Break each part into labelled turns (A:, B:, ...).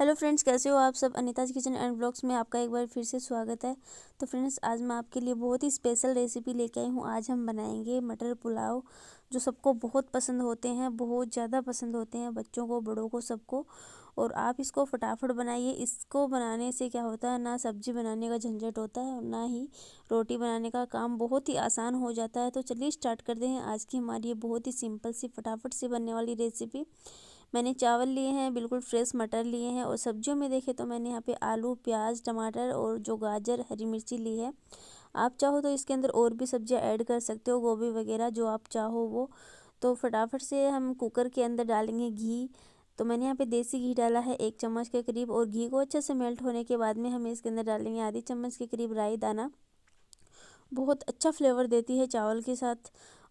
A: hello friends कैसे हो आप सब अनिताज किचन एंड ब्लॉग्स में आपका एक बार फिर से स्वागत है तो फ्रेंड्स आज मैं आपके लिए बहुत ही स्पेशल रेसिपी लेके आई हूँ आज हम बनाएंगे मटर पुलाव जो सबको बहुत पसंद होते हैं बहुत ज़्यादा पसंद होते हैं बच्चों को बड़ों को सबको और आप इसको फटाफट बनाइए इसको बनाने से क्या होता है ना सब्जी बनाने का झंझट होता है और ना ही रोटी बनाने का काम बहुत ही आसान हो जाता है तो चलिए स्टार्ट करते हैं आज की हमारी ये बहुत ही सिंपल सी फटाफट से बनने वाली रेसिपी मैंने चावल लिए हैं बिल्कुल फ्रेश मटर लिए हैं और सब्जियों में देखें तो मैंने यहाँ पे आलू प्याज टमाटर और जो गाजर हरी मिर्ची ली है आप चाहो तो इसके अंदर और भी सब्जियाँ ऐड कर सकते हो गोभी वगैरह जो आप चाहो वो तो फटाफट से हम कुकर के अंदर डालेंगे घी तो मैंने यहाँ पे देसी घी डाला है एक चम्मच के करीब और घी को अच्छे से मेल्ट होने के बाद में हमें इसके अंदर डालेंगे आधी चम्मच के करीब राई दाना बहुत अच्छा फ्लेवर देती है चावल के साथ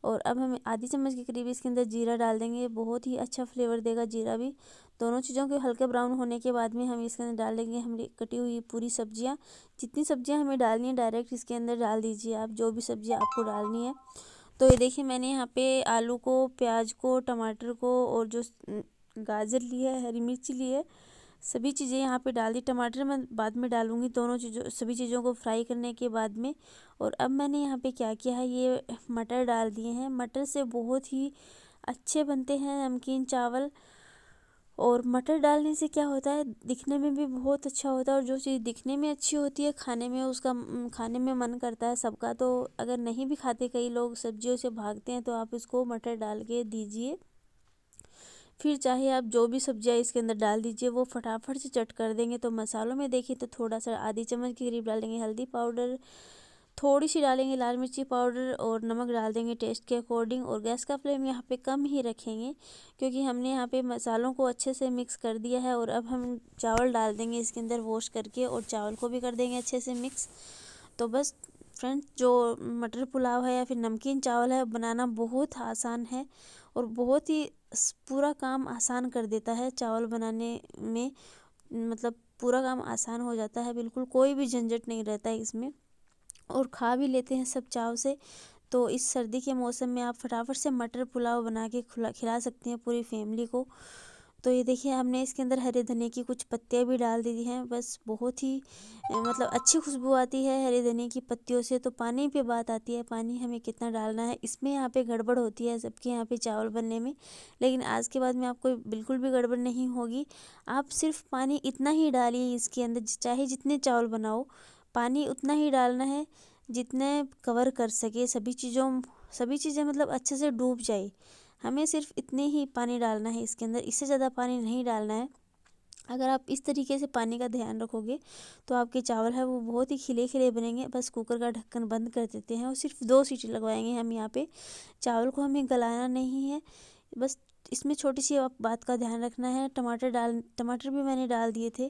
A: और अब हम आधी चम्मच के करीब इसके अंदर जीरा डाल देंगे बहुत ही अच्छा फ्लेवर देगा जीरा भी दोनों चीज़ों के हल्के ब्राउन होने के बाद में हम इसके अंदर डाल देंगे हमारी कटी हुई पूरी सब्जियाँ जितनी सब्जियाँ हमें डालनी है डायरेक्ट इसके अंदर डाल दीजिए आप जो भी सब्जियाँ आपको डालनी है तो ये देखिए मैंने यहाँ पे आलू को प्याज को टमाटर को और जो गाजर ली है हरी मिर्च ली है सभी चीज़ें यहाँ पे डाल दी टमाटर मैं बाद में डालूँगी दोनों चीज़ों सभी चीज़ों को फ्राई करने के बाद में और अब मैंने यहाँ पे क्या किया है ये मटर डाल दिए हैं मटर से बहुत ही अच्छे बनते हैं नमकीन चावल और मटर डालने से क्या होता है दिखने में भी बहुत अच्छा होता है और जो चीज़ दिखने में अच्छी होती है खाने में उसका खाने में मन करता है सबका तो अगर नहीं भी खाते कई लोग सब्जियों से भागते हैं तो आप इसको मटर डाल के दीजिए फिर चाहे आप जो भी सब्जियां इसके अंदर डाल दीजिए वो फटाफट से चट कर देंगे तो मसालों में देखिए तो थोड़ा सा आधी चम्मच के करीब डालेंगे हल्दी पाउडर थोड़ी सी डालेंगे लाल मिर्ची पाउडर और नमक डाल देंगे टेस्ट के अकॉर्डिंग और गैस का फ्लेम यहाँ पे कम ही रखेंगे क्योंकि हमने यहाँ पे मसालों को अच्छे से मिक्स कर दिया है और अब हम चावल डाल देंगे इसके अंदर वॉश करके और चावल को भी कर देंगे अच्छे से मिक्स तो बस फ्रेंड्स जो मटर पुलाव है या फिर नमकीन चावल है बनाना बहुत आसान है और बहुत ही पूरा काम आसान कर देता है चावल बनाने में मतलब पूरा काम आसान हो जाता है बिल्कुल कोई भी झंझट नहीं रहता है इसमें और खा भी लेते हैं सब चाव से तो इस सर्दी के मौसम में आप फटाफट से मटर पुलाव बना के खुला खिला सकते हैं पूरी फैमिली को तो ये देखिए हमने इसके अंदर हरे धनिया की कुछ पत्तियाँ भी डाल दी हैं बस बहुत ही मतलब अच्छी खुशबू आती है हरे धनिया की पत्तियों से तो पानी पे बात आती है पानी हमें कितना डालना है इसमें यहाँ पे गड़बड़ होती है जबकि यहाँ पे चावल बनने में लेकिन आज के बाद में आपको बिल्कुल भी गड़बड़ नहीं होगी आप सिर्फ पानी इतना ही डालिए इसके अंदर चाहे जितने चावल बनाओ पानी उतना ही डालना है जितने कवर कर सके सभी चीज़ों सभी चीज़ें मतलब अच्छे से डूब जाए हमें सिर्फ इतने ही पानी डालना है इसके अंदर इससे ज़्यादा पानी नहीं डालना है अगर आप इस तरीके से पानी का ध्यान रखोगे तो आपके चावल है वो बहुत ही खिले खिले बनेंगे बस कुकर का ढक्कन बंद कर देते हैं और सिर्फ दो सीटी लगवाएंगे हम यहाँ पे चावल को हमें गलाना नहीं है बस इसमें छोटी सी आप बात का ध्यान रखना है टमाटर डाल टमाटर भी मैंने डाल दिए थे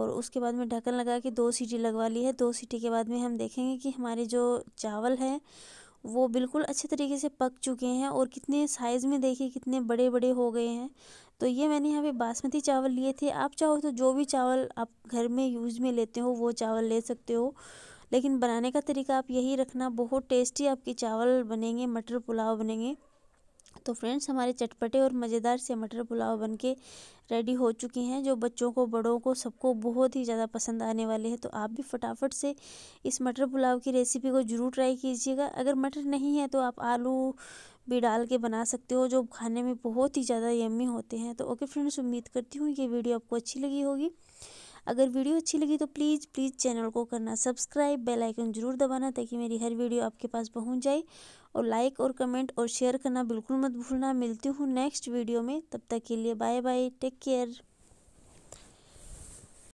A: और उसके बाद में ढक्कन लगा के दो सीटी लगवा ली है दो सीटी के बाद में हम देखेंगे कि हमारे जो चावल हैं वो बिल्कुल अच्छे तरीके से पक चुके हैं और कितने साइज़ में देखिए कितने बड़े बड़े हो गए हैं तो ये मैंने यहाँ पे बासमती चावल लिए थे आप चाहो तो जो भी चावल आप घर में यूज़ में लेते हो वो चावल ले सकते हो लेकिन बनाने का तरीका आप यही रखना बहुत टेस्टी आपके चावल बनेंगे मटर पुलाव बनेंगे तो फ्रेंड्स हमारे चटपटे और मज़ेदार से मटर पुलाव बनके रेडी हो चुके हैं जो बच्चों को बड़ों को सबको बहुत ही ज़्यादा पसंद आने वाले हैं तो आप भी फटाफट से इस मटर पुलाव की रेसिपी को ज़रूर ट्राई कीजिएगा अगर मटर नहीं है तो आप आलू भी डाल के बना सकते हो जो खाने में बहुत ही ज़्यादा यम्मी होते हैं तो ओके फ्रेंड्स उम्मीद करती हूँ ये वीडियो आपको अच्छी लगी होगी अगर वीडियो अच्छी लगी तो प्लीज़ प्लीज़ चैनल को करना सब्सक्राइब बेल आइकन ज़रूर दबाना ताकि मेरी हर वीडियो आपके पास पहुंच जाए और लाइक और कमेंट और शेयर करना बिल्कुल मत भूलना मिलती हूँ नेक्स्ट वीडियो में तब तक के लिए बाय बाय टेक केयर